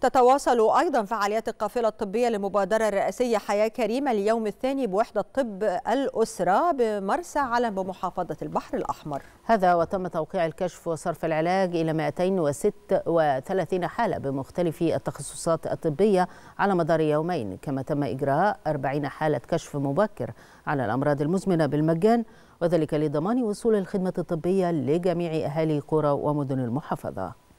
تتواصل أيضا فعاليات القافلة الطبية للمبادرة الرئاسية حياة كريمة اليوم الثاني بوحدة طب الأسرة بمرسى علم بمحافظة البحر الأحمر هذا وتم توقيع الكشف وصرف العلاج إلى 236 حالة بمختلف التخصصات الطبية على مدار يومين كما تم إجراء 40 حالة كشف مبكر على الأمراض المزمنة بالمجان وذلك لضمان وصول الخدمة الطبية لجميع أهالي قرى ومدن المحافظة